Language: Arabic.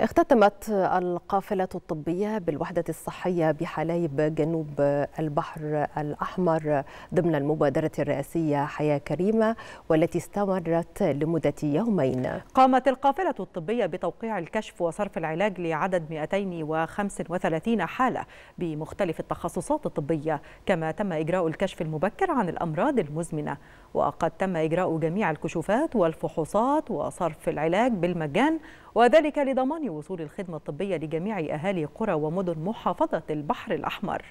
اختتمت القافلة الطبية بالوحدة الصحية بحلايب جنوب البحر الأحمر ضمن المبادرة الرئاسية حياة كريمة والتي استمرت لمدة يومين قامت القافلة الطبية بتوقيع الكشف وصرف العلاج لعدد 235 حالة بمختلف التخصصات الطبية كما تم إجراء الكشف المبكر عن الأمراض المزمنة وقد تم إجراء جميع الكشوفات والفحوصات وصرف العلاج بالمجان وذلك لضمان وصول الخدمة الطبية لجميع أهالي قرى ومدن محافظة البحر الأحمر